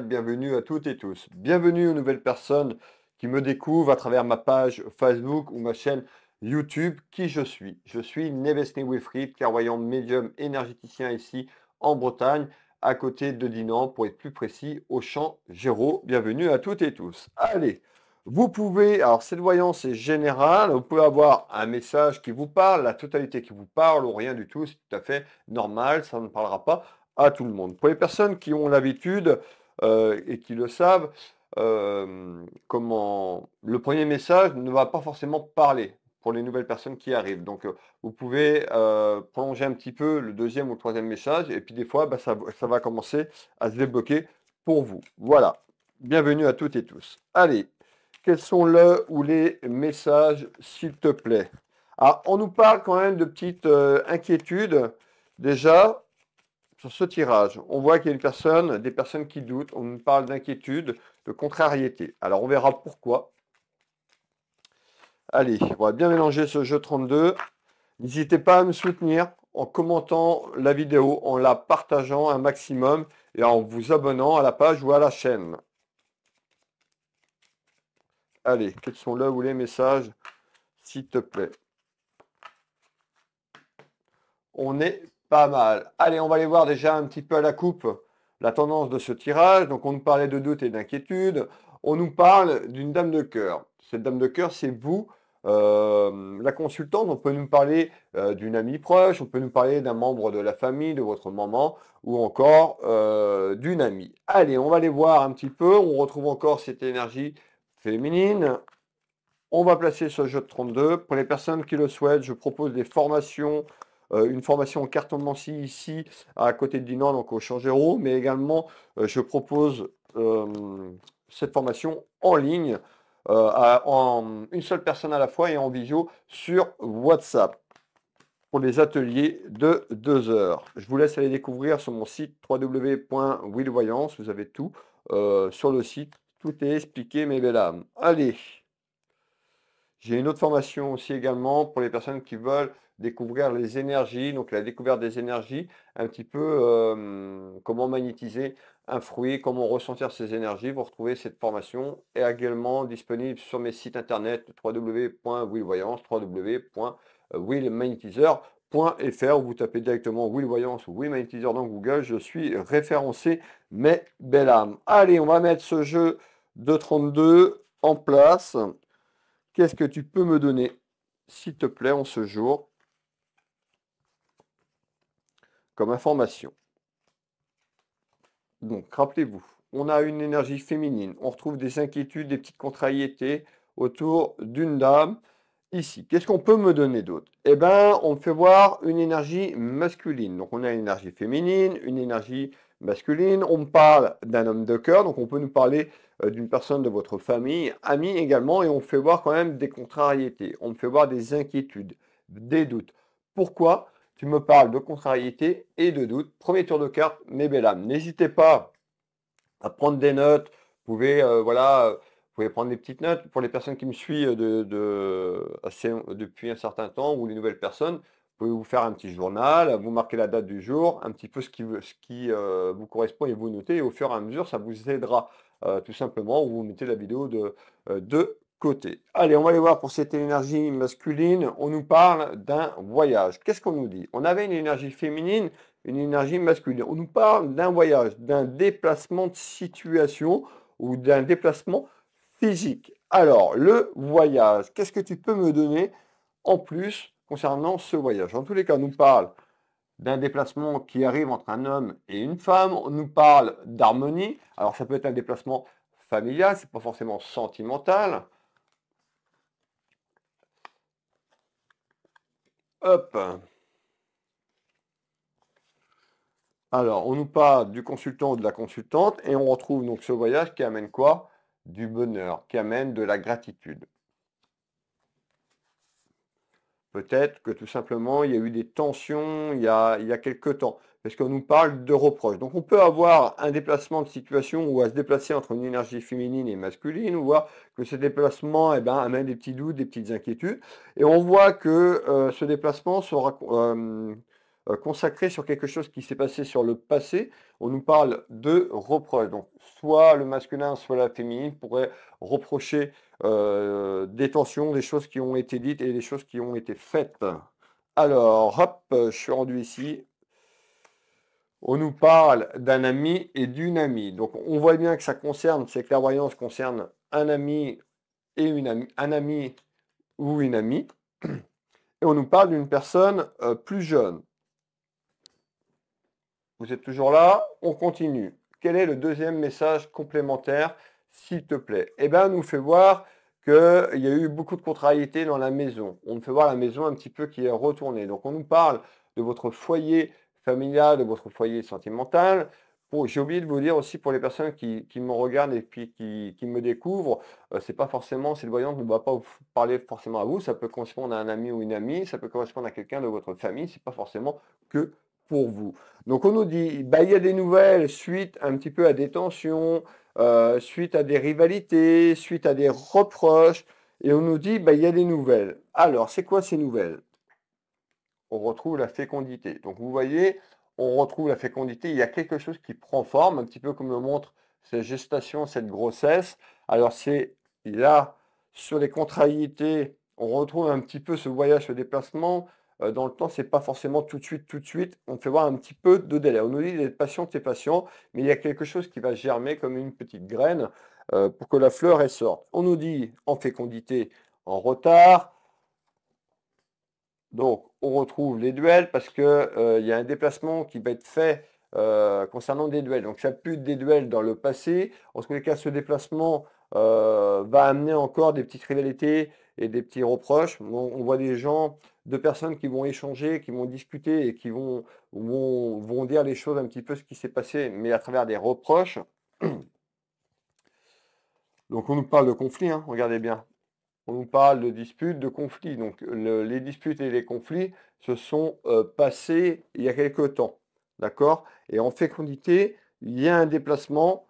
bienvenue à toutes et tous. Bienvenue aux nouvelles personnes qui me découvrent à travers ma page Facebook ou ma chaîne YouTube. Qui je suis Je suis Nevesne Wilfried, clairvoyant médium énergéticien ici en Bretagne, à côté de Dinan, pour être plus précis, au champ Géraud. Bienvenue à toutes et tous. Allez, vous pouvez, alors cette voyance est générale, vous pouvez avoir un message qui vous parle, la totalité qui vous parle ou rien du tout, c'est tout à fait normal, ça ne parlera pas à tout le monde. Pour les personnes qui ont l'habitude euh, et qui le savent, euh, comment le premier message ne va pas forcément parler pour les nouvelles personnes qui arrivent. Donc euh, vous pouvez prolonger un petit peu le deuxième ou le troisième message, et puis des fois, bah, ça, va commencer à se débloquer pour vous. Voilà. Bienvenue à toutes et tous. Allez, quels sont le ou les messages, s'il te plaît Alors, ah, on nous parle quand même de petites inquiétudes. Déjà, ce tirage, on voit qu'il y a une personne, des personnes qui doutent, on nous parle d'inquiétude, de contrariété. Alors on verra pourquoi. Allez, on va bien mélanger ce jeu 32. N'hésitez pas à me soutenir en commentant la vidéo, en la partageant un maximum et en vous abonnant à la page ou à la chaîne. Allez, quels sont là où les messages, s'il te plaît On est pas mal. Allez, on va aller voir déjà un petit peu à la coupe la tendance de ce tirage. Donc on nous parlait de doute et d'inquiétude. On nous parle d'une dame de cœur. Cette dame de cœur, c'est vous, euh, la consultante. On peut nous parler euh, d'une amie proche, on peut nous parler d'un membre de la famille, de votre maman, ou encore euh, d'une amie. Allez, on va aller voir un petit peu. On retrouve encore cette énergie féminine. On va placer ce jeu de 32. Pour les personnes qui le souhaitent, je propose des formations euh, une formation en carton de Nancy ici à côté de Dinan, donc au Changero, mais également euh, je propose euh, cette formation en ligne, à, en une seule personne à la fois et en visio sur WhatsApp pour les ateliers de deux heures. Je vous laisse aller découvrir sur mon site www.willvoyance, vous avez tout sur le site, tout est expliqué mes belles âmes. Allez j'ai une autre formation aussi également pour les personnes qui veulent découvrir les énergies, donc la découverte des énergies, un petit peu comment magnétiser un fruit, comment ressentir ces énergies. Vous retrouvez cette formation est également disponible sur mes sites internet www.willvoyance, où vous tapez directement Willvoyance ou Willmagnetizer dans Google. Je suis référencé, mes belles âmes. Allez, on va mettre ce jeu de 32 en place. Qu'est-ce que tu peux me donner, s'il te plaît, en ce jour comme information. Donc, rappelez-vous, on a une énergie féminine, on retrouve des inquiétudes, des petites contrariétés autour d'une dame ici. Qu'est-ce qu'on peut me donner d'autre Eh bien, on me fait voir une énergie masculine. Donc, on a une énergie féminine, une énergie masculine. On me parle d'un homme de cœur, donc on peut nous parler euh, d'une personne de votre famille, ami également, et on fait voir quand même des contrariétés. On me fait voir des inquiétudes, des doutes. Pourquoi me parle de contrariété et de doute. Premier tour de carte, mes belles âmes. N'hésitez pas à prendre des notes. Vous pouvez, euh, voilà, vous pouvez prendre des petites notes. Pour les personnes qui me suivent de, assez, depuis un certain temps ou les nouvelles personnes, vous pouvez vous faire un petit journal, vous marquez la date du jour, un petit peu ce qui, ce qui euh, vous correspond et vous notez. au fur et à mesure, ça vous aidera euh, tout simplement. vous mettez la vidéo de, de Allez, on va aller voir pour cette énergie masculine. On nous parle d'un voyage. Qu'est-ce qu'on nous dit On avait une énergie féminine, une énergie masculine. On nous parle d'un voyage, d'un déplacement de situation ou d'un déplacement physique. Alors, le voyage, qu'est-ce que tu peux me donner en plus concernant ce voyage En tous les cas, on nous parle d'un déplacement qui arrive entre un homme et une femme. On nous parle d'harmonie. Alors, ça peut être un déplacement familial, c'est pas forcément sentimental. Alors, on nous parle du consultant ou de la consultante et on retrouve donc ce voyage qui amène quoi Du bonheur, qui amène de la gratitude. Peut-être que tout simplement, il y a eu des tensions il y a, il y quelques temps, parce qu'on nous parle de reproches. Donc on peut avoir un déplacement de situation ou à se déplacer entre une énergie féminine et masculine, on voit que ce déplacement eh ben, amène des petits doutes, des petites inquiétudes, et on voit que euh, ce déplacement sera, euh, consacré sur quelque chose qui s'est passé sur le passé, on nous parle de reproche. Donc, soit le masculin, soit la féminine pourrait reprocher euh, des tensions, des choses qui ont été dites et des choses qui ont été faites. Alors, hop, je suis rendu ici. On nous parle d'un ami et d'une amie. Donc, on voit bien que ça concerne, ces clairvoyances concerne un ami et une amie, un ami ou une amie. Et on nous parle d'une personne euh, plus jeune. Vous êtes toujours là On continue. Quel est le deuxième message complémentaire, s'il te plaît Eh bien, nous fait voir qu'il y a eu beaucoup de contrariétés dans la maison. On nous fait voir la maison un petit peu qui est retournée. Donc, on nous parle de votre foyer familial, de votre foyer sentimental. J'ai oublié de vous dire aussi pour les personnes qui, me regardent et puis qui, me découvrent, euh, c'est pas forcément, le voyant ne va pas vous parler forcément à vous, ça peut correspondre à un ami ou une amie, ça peut correspondre à quelqu'un de votre famille, c'est pas forcément que pour vous. Donc on nous dit, bah, il y a des nouvelles suite un petit peu à des tensions, euh, suite à des rivalités, suite à des reproches, et on nous dit, bah, il y a des nouvelles. Alors, c'est quoi ces nouvelles On retrouve la fécondité. Donc vous voyez, on retrouve la fécondité, il y a quelque chose qui prend forme, un petit peu comme le montre cette gestation, cette grossesse. Alors c'est là, sur les contrariétés, on retrouve un petit peu ce voyage, ce déplacement, euh, dans le temps, ce n'est pas forcément tout de suite, tout de suite. On fait voir un petit peu de délai. On nous dit d'être patient, c'est patient, mais il y a quelque chose qui va germer comme une petite graine euh, pour que la fleur elle sorte. On nous dit en fécondité, en retard. Donc, on retrouve les duels parce qu'il euh, y a un déplacement qui va être fait concernant des duels. Donc ça pue des duels dans le passé. En ce cas, ce déplacement va amener encore des petites rivalités et des petits reproches. On, voit des gens, deux personnes qui vont échanger, qui vont discuter et qui vont, vont, dire les choses un petit peu ce qui s'est passé, mais à travers des reproches. Donc on nous parle de conflit, hein, regardez bien. On nous parle de disputes, de conflits. Donc les disputes et les conflits se sont euh, passés il y a quelque temps. D'accord Et en fécondité, il y a un déplacement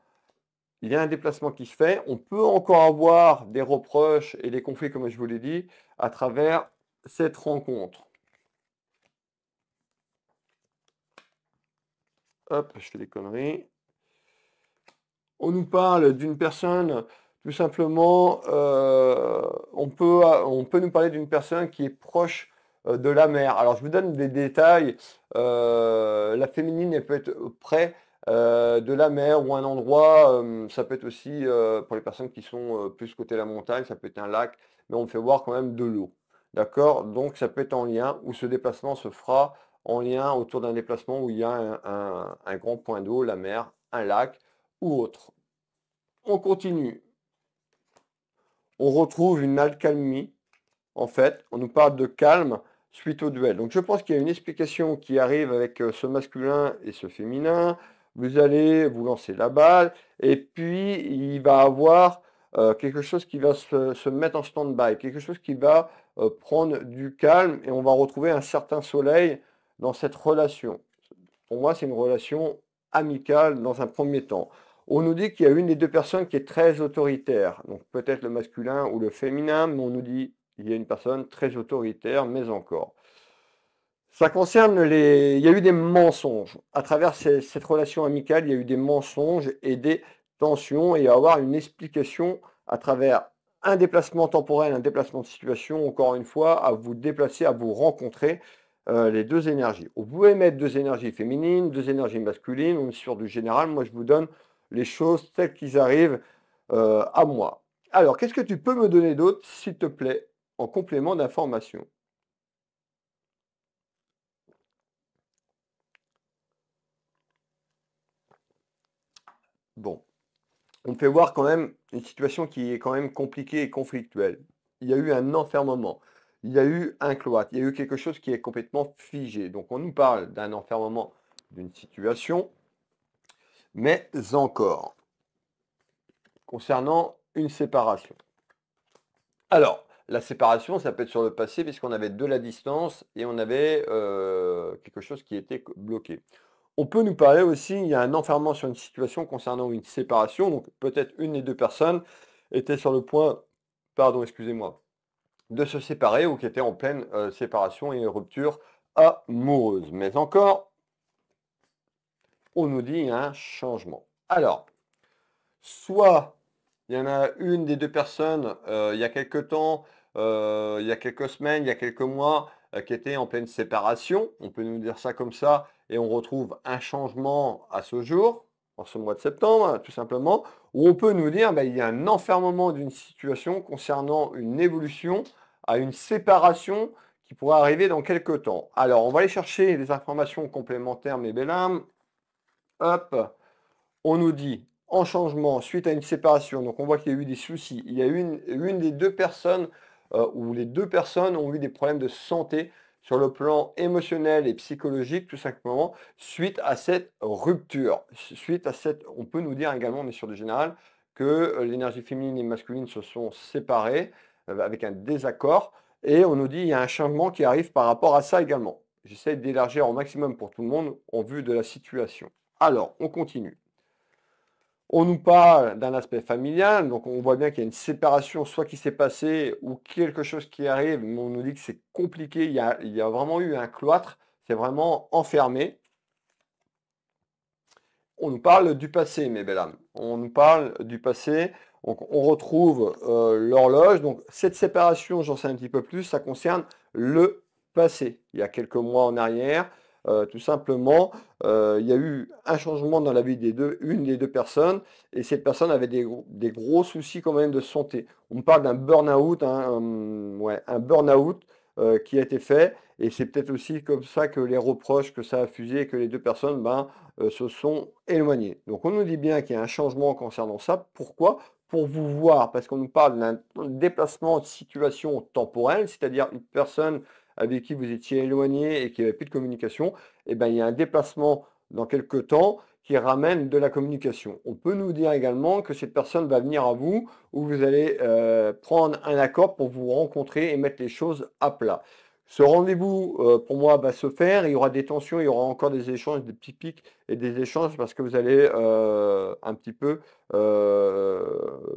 il y a un déplacement qui se fait. On peut encore avoir des reproches et des conflits, comme je vous l'ai dit, à travers cette rencontre. Hop, je fais des conneries. On nous parle d'une personne, tout simplement, euh, on, peut, on peut nous parler d'une personne qui est proche euh, de la mère. Alors je vous donne des détails. Euh, la féminine elle peut être près euh, de la mer ou un endroit, euh, ça peut être aussi, euh, pour les personnes qui sont plus côté la montagne, ça peut être un lac, mais on fait voir quand même de l'eau. D'accord Donc ça peut être en lien, ou ce déplacement se fera en lien autour d'un déplacement où il y a un, un grand point d'eau, la mer, un lac ou autre. On continue. On retrouve une alcalmie. En fait, on nous parle de calme suite au duel. Donc je pense qu'il y a une explication qui arrive avec ce masculin et ce féminin vous allez vous lancer la balle, et puis il va avoir euh, quelque chose qui va se, mettre en stand-by, quelque chose qui va euh, prendre du calme, et on va retrouver un certain soleil dans cette relation. Pour moi, c'est une relation amicale dans un premier temps. On nous dit qu'il y a une des deux personnes qui est très autoritaire, donc peut-être le masculin ou le féminin, mais on nous dit il y a une personne très autoritaire, mais encore. Ça concerne les. Il y a eu des mensonges. À travers cette relation amicale, il y a eu des mensonges et des tensions. Et avoir une explication à travers un déplacement temporel, un déplacement de situation, encore une fois, à vous déplacer, à vous rencontrer euh, les deux énergies. Vous pouvez mettre deux énergies féminines, deux énergies masculines, on est sur du général. Moi, je vous donne les choses telles qu'ils arrivent euh, à moi. Alors, qu'est-ce que tu peux me donner d'autre, s'il te plaît, en complément d'information Bon, on fait voir quand même une situation qui est quand même compliquée et conflictuelle. Il y a eu un enfermement, il y a eu un cloître, il y a eu quelque chose qui est complètement figé. Donc on nous parle d'un enfermement d'une situation, mais encore concernant une séparation. Alors, la séparation, ça peut être sur le passé, puisqu'on avait de la distance et on avait euh, quelque chose qui était bloqué. On peut nous parler aussi, il y a un enfermement sur une situation concernant une séparation, donc peut-être une des deux personnes était sur le point, pardon, excusez-moi, de se séparer ou qui était en pleine euh, séparation et rupture amoureuse. Mais encore, on nous dit un changement. Alors, soit il y en a une des deux personnes euh, il y a quelques temps, euh, il y a quelques semaines, il y a quelques mois, qui était en pleine séparation, on peut nous dire ça comme ça, et on retrouve un changement à ce jour, en ce mois de septembre, hein, tout simplement, où on peut nous dire qu'il bah, il y a un enfermement d'une situation concernant une évolution à une séparation qui pourrait arriver dans quelques temps. Alors, on va aller chercher des informations complémentaires, mes belles âmes. Hop, on nous dit en changement suite à une séparation. Donc, on voit qu'il y a eu des soucis. Il y a une, une des deux personnes euh, où les deux personnes ont eu des problèmes de santé sur le plan émotionnel et psychologique tout simplement suite à cette rupture. Suite à cette, on peut nous dire également, mais sur le général, que euh, l'énergie féminine et masculine se sont séparées euh, avec un désaccord et on nous dit il y a un changement qui arrive par rapport à ça également. J'essaie d'élargir au maximum pour tout le monde en vue de la situation. Alors, on continue. On nous parle d'un aspect familial, donc on voit bien qu'il y a une séparation, soit qui s'est passée ou quelque chose qui arrive, mais on nous dit que c'est compliqué, il y, a, vraiment eu un cloître, c'est vraiment enfermé. On nous parle du passé, mes belles âmes. On nous parle du passé. Donc on retrouve euh, l'horloge. Donc cette séparation, j'en sais un petit peu plus, ça concerne le passé. Il y a quelques mois en arrière, euh, tout simplement, euh, il y a eu un changement dans la vie des deux, une des deux personnes, et cette personne avait des, gros soucis quand même de santé. On parle d'un burn-out, hein, hum, un, burn-out euh, qui a été fait, et c'est peut-être aussi comme ça que les reproches que ça a fusé que les deux personnes ben, se sont éloignées. Donc on nous dit bien qu'il y a un changement concernant ça. Pourquoi pour vous voir, parce qu'on nous parle d'un déplacement de situation temporelle, c'est-à-dire une personne avec qui vous étiez éloigné et qui n'avait plus de communication, eh ben, il y a un déplacement dans quelques temps qui ramène de la communication. On peut nous dire également que cette personne va venir à vous ou vous allez euh, prendre un accord pour vous rencontrer et mettre les choses à plat. Ce rendez-vous, euh, pour moi, va se faire. Il y aura des tensions, il y aura encore des échanges, des petits pics et des échanges parce que vous allez euh, un petit peu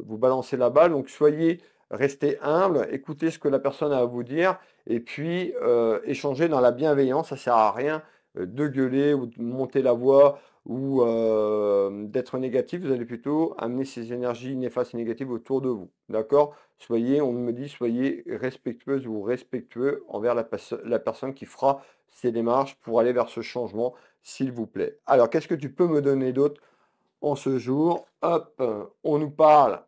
vous balancer la balle. Donc soyez Restez humble, écoutez ce que la personne a à vous dire et puis échangez euh, échanger dans la bienveillance. Ça ne sert à rien euh, de gueuler ou de monter la voix ou euh, d'être négatif. Vous allez plutôt amener ces énergies néfastes et négatives autour de vous. D'accord Soyez, on me dit, soyez respectueuse ou respectueux envers la, la personne qui fera ces démarches pour aller vers ce changement, s'il vous plaît. Alors, qu'est-ce que tu peux me donner d'autre en ce jour Hop, on nous parle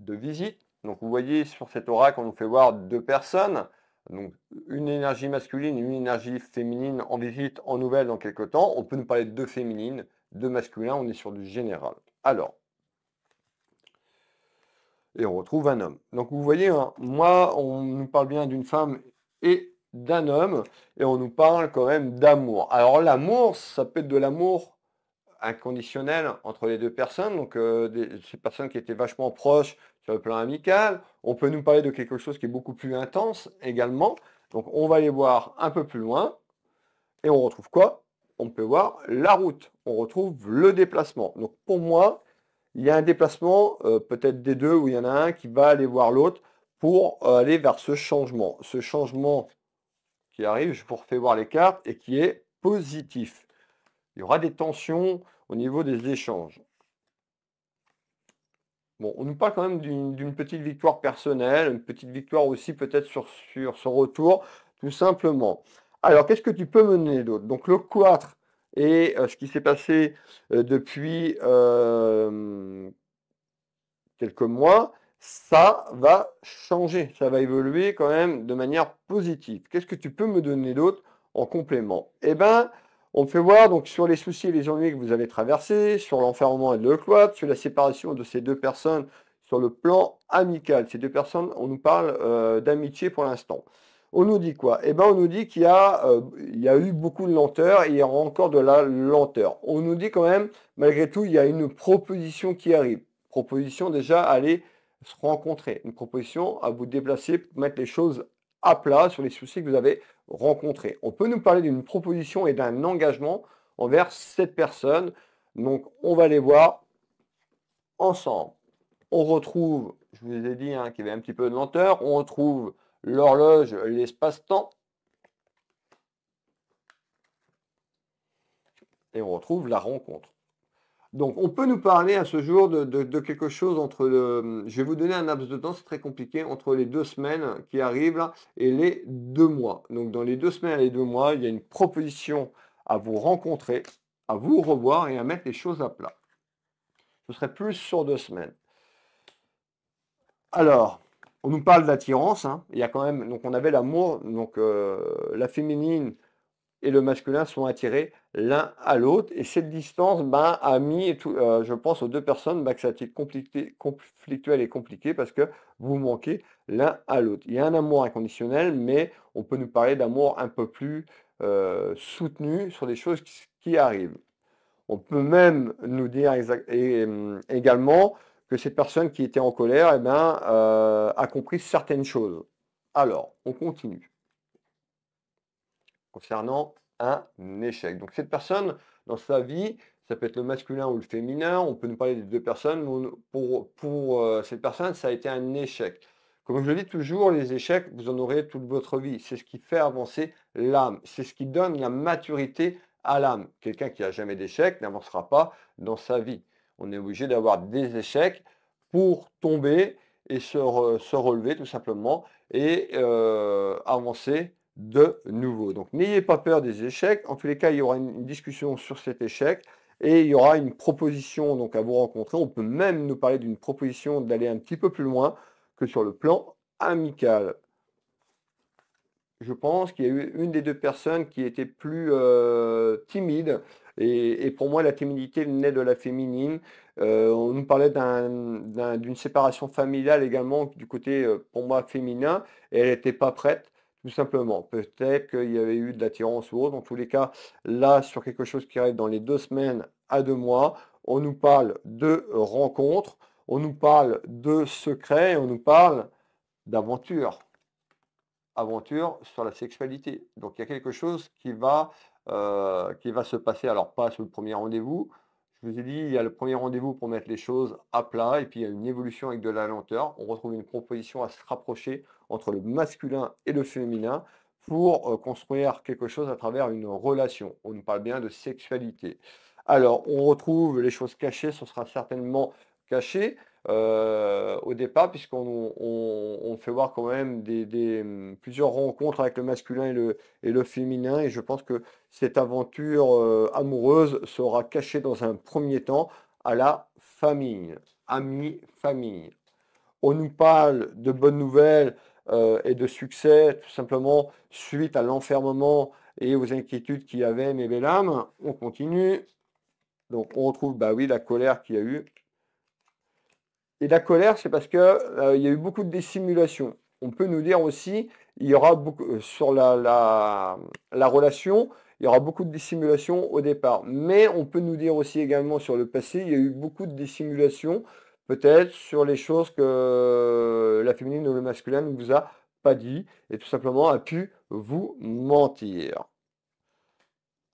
de visite donc vous voyez sur cet oracle, on nous fait voir deux personnes. Donc une énergie masculine, une énergie féminine en visite, en nouvelle dans quelques temps. On peut nous parler de deux féminines, deux masculins, on est sur du général. Alors, et on retrouve un homme. Donc vous voyez, hein, moi, on nous parle bien d'une femme et d'un homme, et on nous parle quand même d'amour. Alors l'amour, ça peut être de l'amour inconditionnel entre les deux personnes, donc euh, ces personnes qui étaient vachement proches, sur le plan amical. On peut nous parler de quelque chose qui est beaucoup plus intense également. Donc on va aller voir un peu plus loin. Et on retrouve quoi On peut voir la route. On retrouve le déplacement. Donc pour moi, il y a un déplacement, euh, peut-être des deux, où il y en a un qui va aller voir l'autre pour euh, aller vers ce changement. Ce changement qui arrive, je vous refais voir les cartes, et qui est positif. Il y aura des tensions au niveau des échanges. Bon, on nous parle quand même d'une petite victoire personnelle, une petite victoire aussi peut-être sur, son retour, tout simplement. Alors, qu'est-ce que tu peux mener d'autre Donc, le 4 et euh, ce qui s'est passé euh, depuis euh, quelques mois, ça va changer, ça va évoluer quand même de manière positive. Qu'est-ce que tu peux me donner d'autre en complément Eh bien, on peut voir donc sur les soucis et les ennuis que vous avez traversés, sur l'enfermement et le cloître, sur la séparation de ces deux personnes sur le plan amical. Ces deux personnes, on nous parle euh, d'amitié pour l'instant. On nous dit quoi Eh bien, on nous dit qu'il euh, y, a eu beaucoup de lenteur et il y aura encore de la lenteur. On nous dit quand même, malgré tout, il y a une proposition qui arrive. Proposition déjà, aller se rencontrer. Une proposition à vous déplacer, mettre les choses à plat sur les soucis que vous avez rencontrer. On peut nous parler d'une proposition et d'un engagement envers cette personne. Donc on va les voir ensemble. On retrouve, je vous ai dit hein, qu'il y avait un petit peu de lenteur, on retrouve l'horloge, l'espace-temps. Et on retrouve la rencontre. Donc, on peut nous parler à ce jour de, quelque chose entre Je vais vous donner un laps de temps, c'est très compliqué, entre les deux semaines qui arrivent et les deux mois. Donc, dans les deux semaines et les deux mois, il y a une proposition à vous rencontrer, à vous revoir et à mettre les choses à plat. Ce serait plus sur deux semaines. Alors, on nous parle d'attirance. Hein. Il y a quand même. Donc, on avait l'amour, donc euh, la féminine et le masculin sont attirés l'un à l'autre. Et cette distance ben, a mis, et tout, euh, je pense, aux deux personnes ben, que ça a été compliqué, conflictuel et compliqué parce que vous manquez l'un à l'autre. Il y a un amour inconditionnel, mais on peut nous parler d'amour un peu plus euh, soutenu sur des choses qui, arrivent. On peut même nous dire et, hum, également que cette personne qui était en colère et eh ben, euh, a compris certaines choses. Alors, on continue concernant un échec. Donc cette personne, dans sa vie, ça peut être le masculin ou le féminin, on peut nous parler des deux personnes, pour, pour euh, cette personne, ça a été un échec. Comme je le dis toujours, les échecs, vous en aurez toute votre vie. C'est ce qui fait avancer l'âme, c'est ce qui donne la maturité à l'âme. Quelqu'un qui n'a jamais d'échec n'avancera pas dans sa vie. On est obligé d'avoir des échecs pour tomber et se, relever tout simplement et euh, avancer de nouveau. Donc n'ayez pas peur des échecs. En tous les cas, il y aura une discussion sur cet échec et il y aura une proposition donc, à vous rencontrer. On peut même nous parler d'une proposition d'aller un petit peu plus loin que sur le plan amical. Je pense qu'il y a eu une des deux personnes qui était plus euh, timide. Et, pour moi, la timidité naît de la féminine. Euh, on nous parlait d'une séparation familiale également du côté, euh, pour moi, féminin. Et elle n'était pas prête tout simplement. Peut-être qu'il y avait eu de l'attirance ou autre. Dans tous les cas, là, sur quelque chose qui arrive dans les deux semaines à deux mois, on nous parle de rencontres, on nous parle de secrets, on nous parle d'aventure. Aventure sur la sexualité. Donc il y a quelque chose qui va, euh, qui va se passer. Alors pas sur le premier rendez-vous. Je vous ai dit, il y a le premier rendez-vous pour mettre les choses à plat et puis il y a une évolution avec de la lenteur. On retrouve une proposition à se rapprocher entre le masculin et le féminin pour euh, construire quelque chose à travers une relation. On nous parle bien de sexualité. Alors, on retrouve les choses cachées, ce sera certainement caché euh, au départ, puisqu'on on, fait voir quand même des, plusieurs rencontres avec le masculin et le, et le féminin, et je pense que cette aventure euh, amoureuse sera cachée dans un premier temps à la famille, amis, famille On nous parle de bonnes nouvelles euh, et de succès, tout simplement suite à l'enfermement et aux inquiétudes qu'il y avait, mais âmes. on continue. Donc on retrouve, bah oui, la colère qu'il y a eu. Et la colère, c'est parce qu'il euh, y a eu beaucoup de dissimulation. On peut nous dire aussi, il y aura beaucoup, euh, sur la, la relation, il y aura beaucoup de dissimulation au départ. Mais on peut nous dire aussi également sur le passé, il y a eu beaucoup de dissimulation peut-être sur les choses que la féminine ou le masculin ne vous a pas dit et tout simplement a pu vous mentir.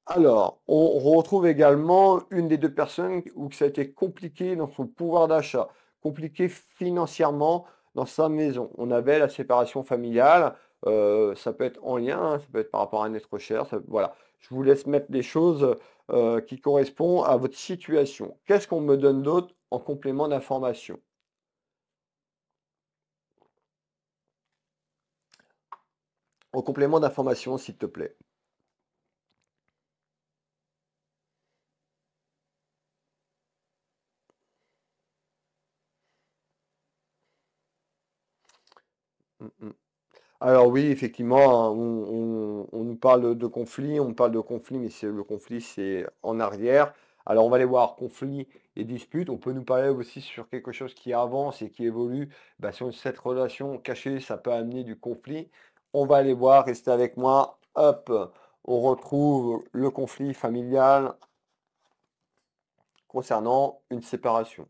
Alors, on retrouve également une des deux personnes où ça a été compliqué dans son pouvoir d'achat, compliqué financièrement dans sa maison. On avait la séparation familiale, euh, ça peut être en lien, hein, ça peut être par rapport à un être cher, voilà. Je vous laisse mettre des choses euh, qui correspondent à votre situation. Qu'est-ce qu'on me donne d'autre en complément d'information. En complément d'information, s'il te plaît. Hum, hum. Alors oui, effectivement, hein, on, nous parle de conflit, on parle de conflit, mais c'est le conflit, c'est en arrière. Alors on va aller voir conflit et dispute, On peut nous parler aussi sur quelque chose qui avance et qui évolue. Bah, sur cette relation cachée, ça peut amener du conflit. On va aller voir, restez avec moi. Hop, on retrouve le conflit familial concernant une séparation.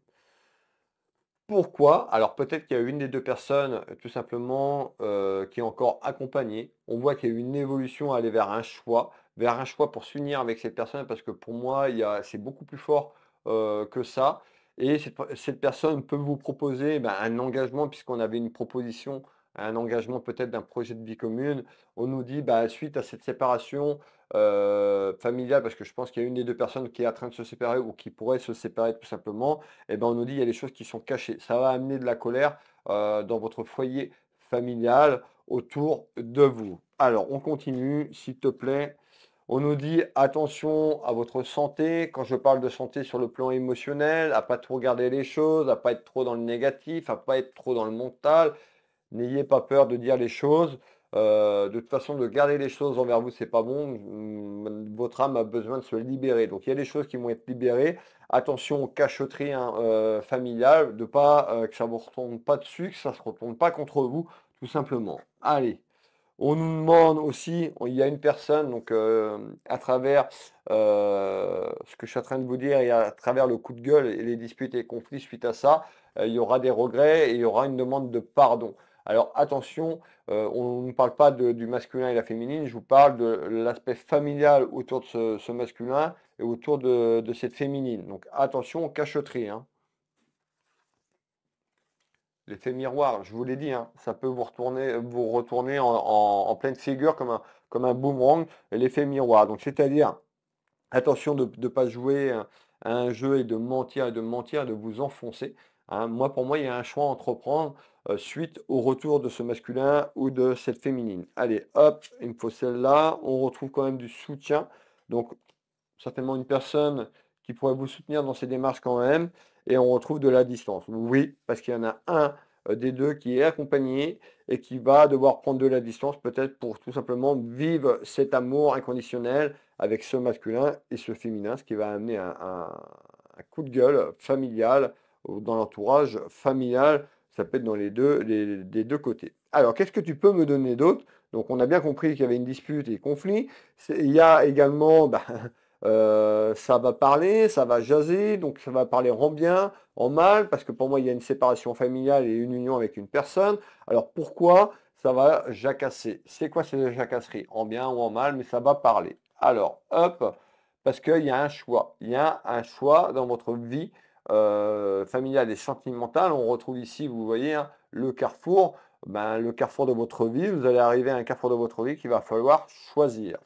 Pourquoi Alors peut-être qu'il y a une des deux personnes tout simplement euh, qui est encore accompagnée. On voit qu'il y a une évolution à aller vers un choix vers un choix pour s'unir avec cette personne parce que pour moi, c'est beaucoup plus fort que ça. Et cette, personne peut vous proposer ben, un engagement puisqu'on avait une proposition, un engagement peut-être d'un projet de vie commune. On nous dit bah, suite à cette séparation familiale, parce que je pense qu'il y a une des deux personnes qui est en train de se séparer ou qui pourrait se séparer tout simplement, et eh ben, on nous dit il y a des choses qui sont cachées. Ça va amener de la colère dans votre foyer familial autour de vous. Alors, on continue, s'il te plaît. On nous dit attention à votre santé. Quand je parle de santé sur le plan émotionnel, à pas trop regarder les choses, à pas être trop dans le négatif, à pas être trop dans le mental. N'ayez pas peur de dire les choses. Euh, de toute façon, de garder les choses envers vous, c'est pas bon. Hum, votre âme a besoin de se libérer. Donc il y a des choses qui vont être libérées. Attention aux cachoteries hein, euh, familiales, de pas euh, que ça ne vous retombe pas dessus, que ça ne se retourne pas contre vous, tout simplement. Allez. On nous demande aussi, il y a une personne, donc euh, à travers euh, ce que je suis en train de vous dire et à travers le coup de gueule et les disputes et conflits suite à ça, euh, il y aura des regrets et il y aura une demande de pardon. Alors attention, on ne parle pas du masculin et la féminine, je vous parle de l'aspect familial autour de ce, masculin et autour de, cette féminine. Donc attention, cacheterie. Hein. L'effet miroir, je vous l'ai dit, hein, ça peut vous retourner, vous retourner en, pleine figure comme un, comme un boomerang, l'effet miroir. Donc c'est-à-dire, attention de ne pas jouer à un jeu et de mentir et de mentir et de vous enfoncer. Hein. Moi, pour moi, il y a un choix à entreprendre euh, suite au retour de ce masculin ou de cette féminine. Allez, hop, il me faut celle-là. On retrouve quand même du soutien. Donc certainement une personne qui pourrait vous soutenir dans ces démarches quand même et on retrouve de la distance. Oui, parce qu'il y en a un euh, des deux qui est accompagné et qui va devoir prendre de la distance peut-être pour tout simplement vivre cet amour inconditionnel avec ce masculin et ce féminin, ce qui va amener un, coup de gueule familial dans l'entourage familial, ça peut être dans les deux, les, des deux côtés. Alors, qu'est-ce que tu peux me donner d'autre Donc, on a bien compris qu'il y avait une dispute et conflit. Il y a également... Bah, euh, ça va parler, ça va jaser, donc ça va parler en bien, en mal, parce que pour moi il y a une séparation familiale et une union avec une personne. Alors pourquoi ça va jacasser C'est quoi cette jacasserie, En bien ou en mal, mais ça va parler. Alors, hop, parce qu'il y a un choix. Il y a un choix dans votre vie euh, familiale et sentimentale. On retrouve ici, vous voyez, hein, le carrefour. Ben, le carrefour de votre vie, vous allez arriver à un carrefour de votre vie qu'il va falloir choisir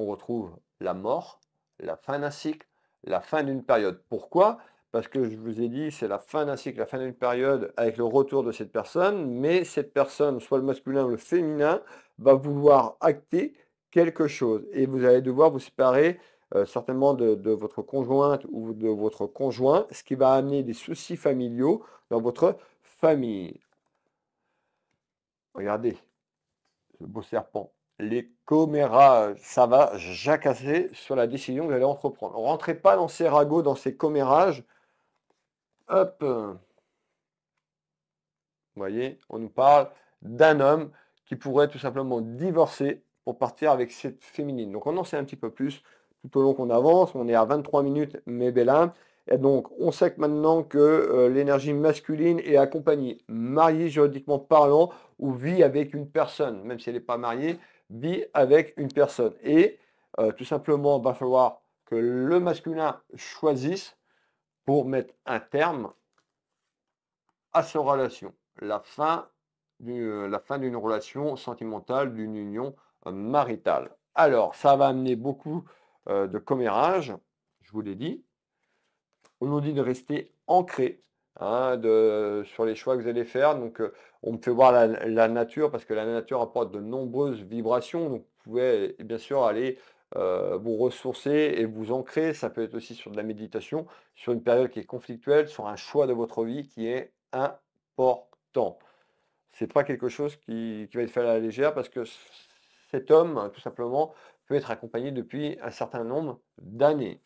on retrouve la mort, la fin d'un cycle, la fin d'une période. Pourquoi Parce que je vous ai dit, c'est la fin d'un cycle, la fin d'une période avec le retour de cette personne, mais cette personne, soit le masculin ou le féminin, va vouloir acter quelque chose. Et vous allez devoir vous séparer euh, certainement de, de, votre conjointe ou de votre conjoint, ce qui va amener des soucis familiaux dans votre famille. Regardez, ce beau serpent les commérages, ça va jacasser sur la décision que vous allez entreprendre. Ne rentrez pas dans ces ragots, dans ces commérages. Hop. Vous voyez, on nous parle d'un homme qui pourrait tout simplement divorcer pour partir avec cette féminine. Donc on en sait un petit peu plus tout au long qu'on avance. On est à 23 minutes, mais Bélin. Et donc on sait que maintenant que euh, l'énergie masculine est accompagnée, mariée juridiquement parlant, ou vit avec une personne, même si elle n'est pas mariée, vit avec une personne. Et euh, tout simplement, il va falloir que le masculin choisisse pour mettre un terme à sa relation. La fin euh, la fin d'une relation sentimentale, d'une union euh, maritale. Alors, ça va amener beaucoup de commérages, je vous l'ai dit. On nous dit de rester ancré Hein, sur les choix que vous allez faire. Donc, euh, on peut voir la, nature parce que la nature apporte de nombreuses vibrations. Donc, vous pouvez eh bien sûr aller euh, vous ressourcer et vous ancrer. Ça peut être aussi sur de la méditation, sur une période qui est conflictuelle, sur un choix de votre vie qui est important. C'est pas quelque chose qui va être fait à la légère parce que cet homme, tout simplement, peut être accompagné depuis un certain nombre d'années.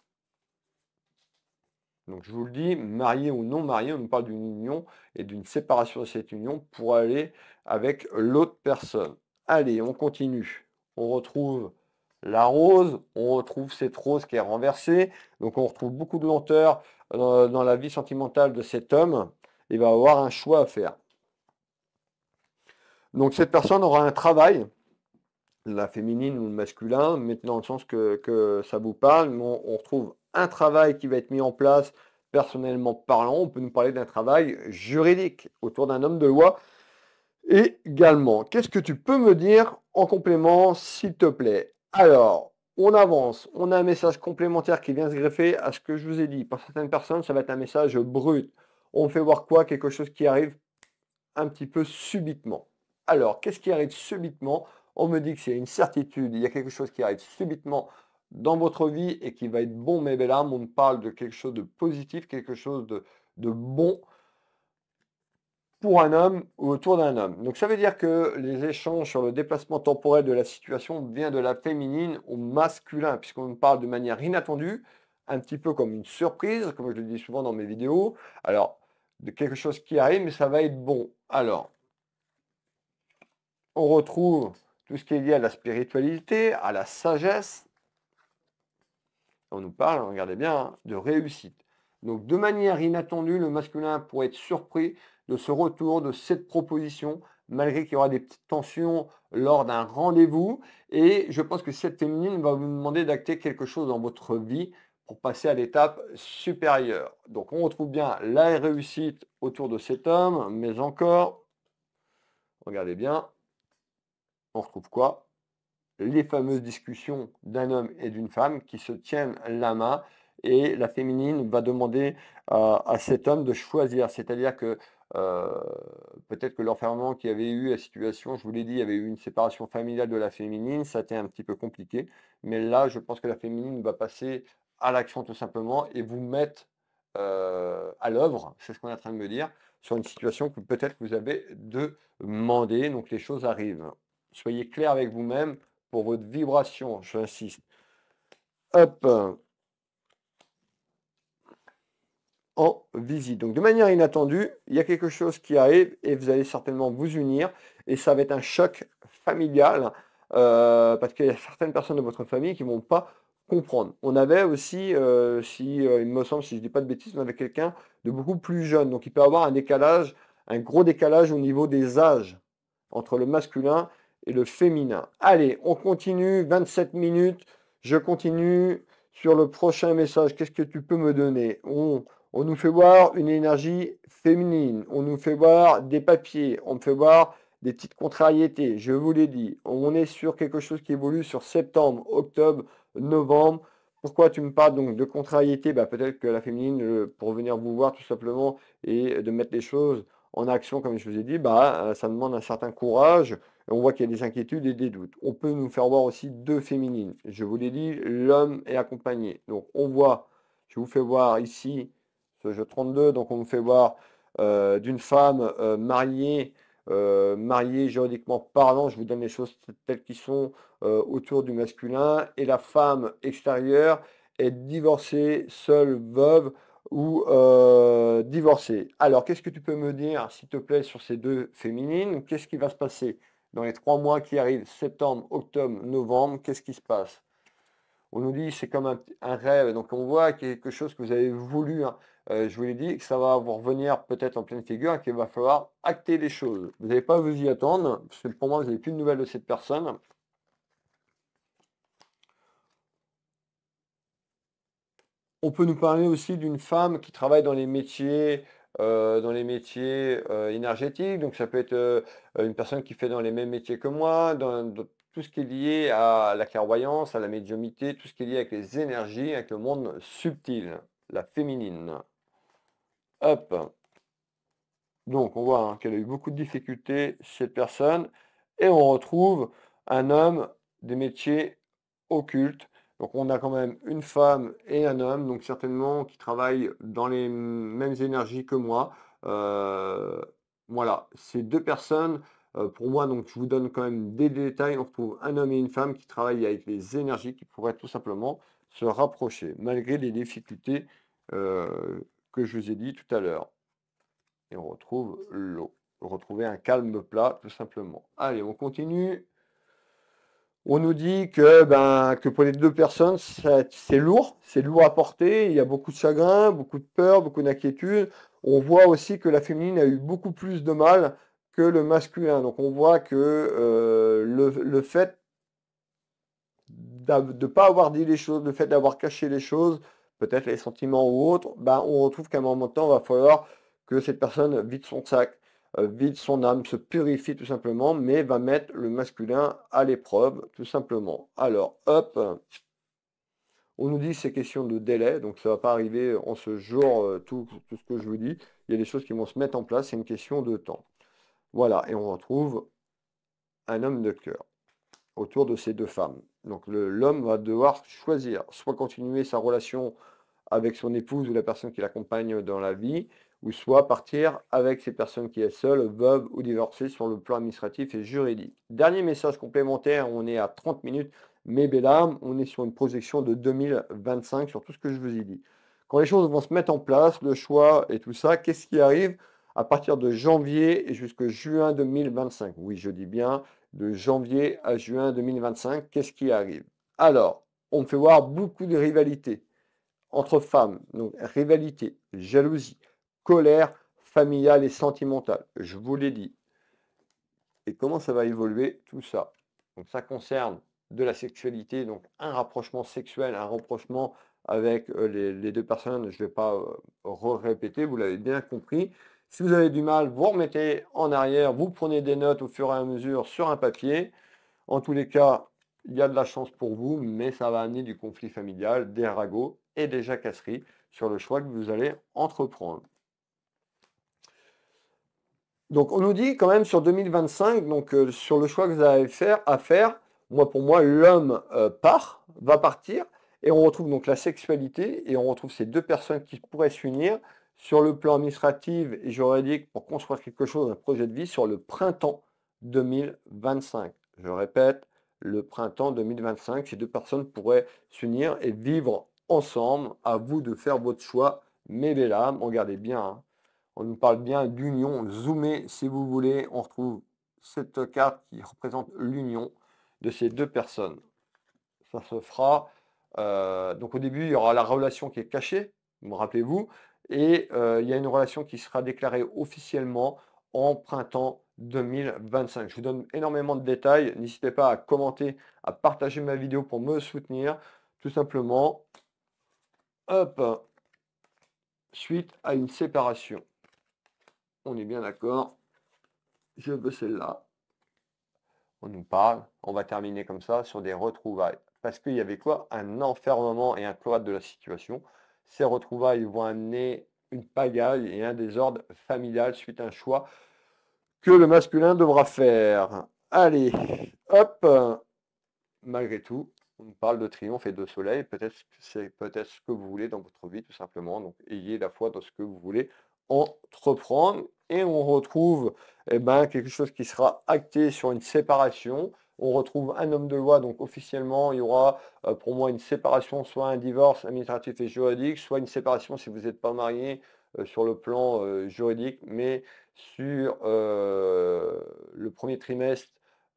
Donc je vous le dis, marié ou non marié, on parle d'une union et d'une séparation de cette union pour aller avec l'autre personne. Allez, on continue. On retrouve la rose, on retrouve cette rose qui est renversée. Donc on retrouve beaucoup de lenteur euh, dans la vie sentimentale de cet homme. Il va avoir un choix à faire. Donc cette personne aura un travail la féminine ou le masculin, maintenant dans le sens que, ça vous parle. On, on, retrouve un travail qui va être mis en place personnellement parlant. On peut nous parler d'un travail juridique autour d'un homme de loi. également, qu'est-ce que tu peux me dire en complément, s'il te plaît Alors, on avance. On a un message complémentaire qui vient se greffer à ce que je vous ai dit. Pour certaines personnes, ça va être un message brut. On fait voir quoi Quelque chose qui arrive un petit peu subitement. Alors, qu'est-ce qui arrive subitement on me dit que c'est une certitude, il y a quelque chose qui arrive subitement dans votre vie et qui va être bon, mais belle âme, on parle de quelque chose de positif, quelque chose de, bon pour un homme ou autour d'un homme. Donc ça veut dire que les échanges sur le déplacement temporel de la situation vient de la féminine au masculin, puisqu'on me parle de manière inattendue, un petit peu comme une surprise, comme je le dis souvent dans mes vidéos. Alors, de quelque chose qui arrive, mais ça va être bon. Alors, on retrouve tout ce qui est lié à la spiritualité, à la sagesse. On nous parle, regardez bien, hein, de réussite. Donc de manière inattendue, le masculin pourrait être surpris de ce retour, de cette proposition, malgré qu'il y aura des petites tensions lors d'un rendez-vous. Et je pense que cette féminine va vous demander d'acter quelque chose dans votre vie pour passer à l'étape supérieure. Donc on retrouve bien la réussite autour de cet homme, mais encore, regardez bien, on retrouve quoi Les fameuses discussions d'un homme et d'une femme qui se tiennent la main et la féminine va demander euh, à cet homme de choisir. C'est-à-dire que euh, peut-être que l'enfermement qui avait eu, la situation, je vous l'ai dit, il y avait eu une séparation familiale de la féminine, ça a été un petit peu compliqué. Mais là, je pense que la féminine va passer à l'action tout simplement et vous mettre euh, à l'œuvre, c'est ce qu'on est en train de me dire, sur une situation que peut-être vous avez demandé. Donc les choses arrivent. Soyez clair avec vous-même pour votre vibration, j'insiste. Hop. En visite. Donc de manière inattendue, il y a quelque chose qui arrive et vous allez certainement vous unir et ça va être un choc familial euh, parce qu'il y a certaines personnes de votre famille qui ne vont pas comprendre. On avait aussi, euh, si euh, il me semble, si je ne dis pas de bêtises, avec quelqu'un de beaucoup plus jeune. Donc il peut avoir un décalage, un gros décalage au niveau des âges entre le masculin et le féminin. Allez, on continue, 27 minutes. Je continue sur le prochain message. Qu'est-ce que tu peux me donner on, on, nous fait voir une énergie féminine. On nous fait voir des papiers. On me fait voir des petites contrariétés. Je vous l'ai dit. On est sur quelque chose qui évolue sur septembre, octobre, novembre. Pourquoi tu me parles donc de contrariété bah, Peut-être que la féminine, euh, pour venir vous voir tout simplement et de mettre les choses en action, comme je vous ai dit, bah, euh, ça demande un certain courage on voit qu'il y a des inquiétudes et des doutes. On peut nous faire voir aussi deux féminines. Je vous l'ai dit, l'homme est accompagné. Donc on voit, je vous fais voir ici ce jeu 32, donc on nous fait voir euh, d'une femme euh, mariée, euh, mariée juridiquement parlant, je vous donne les choses telles qu'elles sont autour du masculin, et la femme extérieure est divorcée, seule, veuve ou divorcée. Alors qu'est-ce que tu peux me dire, s'il te plaît, sur ces deux féminines Qu'est-ce qui va se passer dans les trois mois qui arrivent, septembre, octobre, novembre, qu'est-ce qui se passe On nous dit c'est comme un, rêve, donc on voit quelque chose que vous avez voulu, hein. euh, je vous l'ai dit, que ça va vous revenir peut-être en pleine figure, qu'il va falloir acter les choses. Vous n'avez pas vous y attendre, parce que pour moi, vous n'avez plus de nouvelles de cette personne. On peut nous parler aussi d'une femme qui travaille dans les métiers euh, dans les métiers euh, énergétiques, donc ça peut être euh, une personne qui fait dans les mêmes métiers que moi, dans, tout ce qui est lié à la clairvoyance, à la médiumité, tout ce qui est lié avec les énergies, avec le monde subtil, la féminine. Hop. Donc on voit hein, qu'elle a eu beaucoup de difficultés, cette personne, et on retrouve un homme des métiers occultes donc on a quand même une femme et un homme, donc certainement qui travaillent dans les mêmes énergies que moi. Euh, voilà, ces deux personnes, euh, pour moi, donc je vous donne quand même des détails. On retrouve un homme et une femme qui travaillent avec les énergies qui pourraient tout simplement se rapprocher, malgré les difficultés euh, que je vous ai dit tout à l'heure. Et on retrouve l'eau. Retrouver un calme plat, tout simplement. Allez, on continue. On nous dit que, ben, que pour les deux personnes, c'est lourd, c'est lourd à porter, il y a beaucoup de chagrin, beaucoup de peur, beaucoup d'inquiétude. On voit aussi que la féminine a eu beaucoup plus de mal que le masculin. Donc on voit que euh, le, fait de ne pas avoir dit les choses, le fait d'avoir caché les choses, peut-être les sentiments ou autres, ben, on retrouve qu'à un moment donné, temps, il va falloir que cette personne vide son sac, euh, vide son âme, se purifie tout simplement, mais va mettre le masculin à l'épreuve tout simplement. Alors, hop, on nous dit que c'est question de délai, donc ça ne va pas arriver en ce jour, euh, tout, tout ce que je vous dis. Il y a des choses qui vont se mettre en place, c'est une question de temps. Voilà, et on retrouve un homme de cœur autour de ces deux femmes. Donc l'homme va devoir choisir, soit continuer sa relation avec son épouse ou la personne qui l'accompagne dans la vie, ou soit partir avec ces personnes qui est seules, veuve ou divorcées sur le plan administratif et juridique. Dernier message complémentaire, on est à 30 minutes, mais âme, on est sur une projection de 2025 sur tout ce que je vous ai dit. Quand les choses vont se mettre en place, le choix et tout ça, qu'est-ce qui arrive à partir de janvier et jusqu'à juin 2025 Oui, je dis bien de janvier à juin 2025, qu'est-ce qui arrive Alors, on fait voir beaucoup de rivalités entre femmes, donc rivalité, jalousie, colère familiale et sentimentale. Je vous l'ai dit. Et comment ça va évoluer tout ça Donc ça concerne de la sexualité, donc un rapprochement sexuel, un rapprochement avec euh, les, deux personnes, je ne vais pas euh, répéter, vous l'avez bien compris. Si vous avez du mal, vous remettez en arrière, vous prenez des notes au fur et à mesure sur un papier. En tous les cas, il y a de la chance pour vous, mais ça va amener du conflit familial, des ragots et des jacasseries sur le choix que vous allez entreprendre. Donc on nous dit quand même sur 2025, donc euh, sur le choix que vous allez faire, à faire, moi pour moi, l'homme euh, part, va partir, et on retrouve donc la sexualité, et on retrouve ces deux personnes qui pourraient s'unir sur le plan administratif et juridique pour construire quelque chose, un projet de vie sur le printemps 2025. Je répète, le printemps 2025, ces deux personnes pourraient s'unir et vivre ensemble. À vous de faire votre choix, mais les regardez bien. Hein. On nous parle bien d'union. zoomée, si vous voulez. On retrouve cette carte qui représente l'union de ces deux personnes. Ça se fera. Euh, donc au début, il y aura la relation qui est cachée, me rappelez-vous, et euh, il y a une relation qui sera déclarée officiellement en printemps 2025. Je vous donne énormément de détails. N'hésitez pas à commenter, à partager ma vidéo pour me soutenir. Tout simplement, hop, suite à une séparation. On est bien d'accord. Je veux celle-là. On nous parle. On va terminer comme ça sur des retrouvailles. Parce qu'il y avait quoi Un enfermement et un cloître de la situation. Ces retrouvailles vont amener une pagaille et un désordre familial suite à un choix que le masculin devra faire. Allez, hop Malgré tout, on parle de triomphe et de soleil. Peut-être c'est peut-être ce que vous voulez dans votre vie, tout simplement. Donc ayez la foi dans ce que vous voulez entreprendre et on retrouve eh ben, quelque chose qui sera acté sur une séparation. On retrouve un homme de loi, donc officiellement, il y aura euh, pour moi une séparation, soit un divorce administratif et juridique, soit une séparation si vous n'êtes pas marié euh, sur le plan euh, juridique, mais sur le premier trimestre,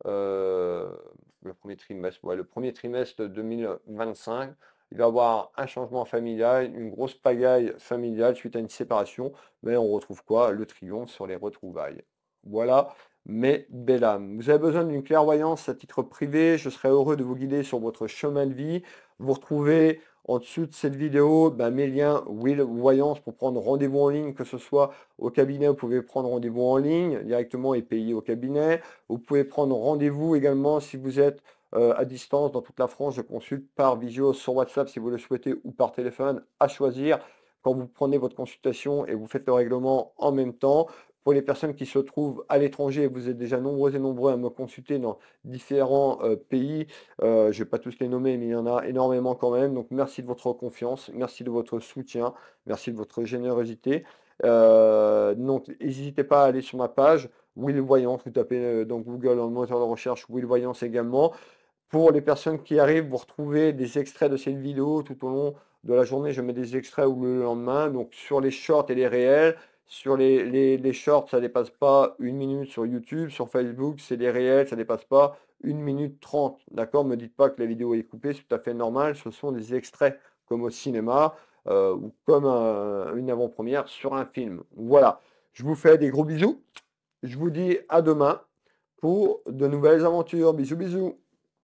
le premier trimestre, ouais, le premier trimestre 2025, il va y avoir un changement familial, une grosse pagaille familiale suite à une séparation, mais on retrouve quoi Le triomphe sur les retrouvailles. Voilà mes belles âmes. Vous avez besoin d'une clairvoyance à titre privé, je serai heureux de vous guider sur votre chemin de vie. Vous retrouvez en dessous de cette vidéo ben, mes liens Will Voyance pour prendre rendez-vous en ligne, que ce soit au cabinet, vous pouvez prendre rendez-vous en ligne directement et payer au cabinet. Vous pouvez prendre rendez-vous également si vous êtes euh, à distance dans toute la France. Je consulte par visio sur WhatsApp si vous le souhaitez ou par téléphone à choisir quand vous prenez votre consultation et vous faites le règlement en même temps. Pour les personnes qui se trouvent à l'étranger, vous êtes déjà nombreux et nombreux à me consulter dans différents euh, pays. Euh, je ne vais pas tous les nommer, mais il y en a énormément quand même. Donc merci de votre confiance, merci de votre soutien, merci de votre générosité. donc n'hésitez pas à aller sur ma page Will Voyance, vous tapez dans Google en moteur de recherche Will Voyance également. Pour les personnes qui arrivent, vous retrouvez des extraits de cette vidéo tout au long de la journée. Je mets des extraits ou le lendemain. Donc sur les shorts et les réels. Sur les, shorts, ça ne dépasse pas une minute sur YouTube. Sur Facebook, c'est les réels, ça ne dépasse pas une minute trente. D'accord Ne Me dites pas que la vidéo est coupée, c'est tout à fait normal. Ce sont des extraits comme au cinéma euh, ou comme une avant-première sur un film. Voilà. Je vous fais des gros bisous. Je vous dis à demain pour de nouvelles aventures. Bisous, bisous.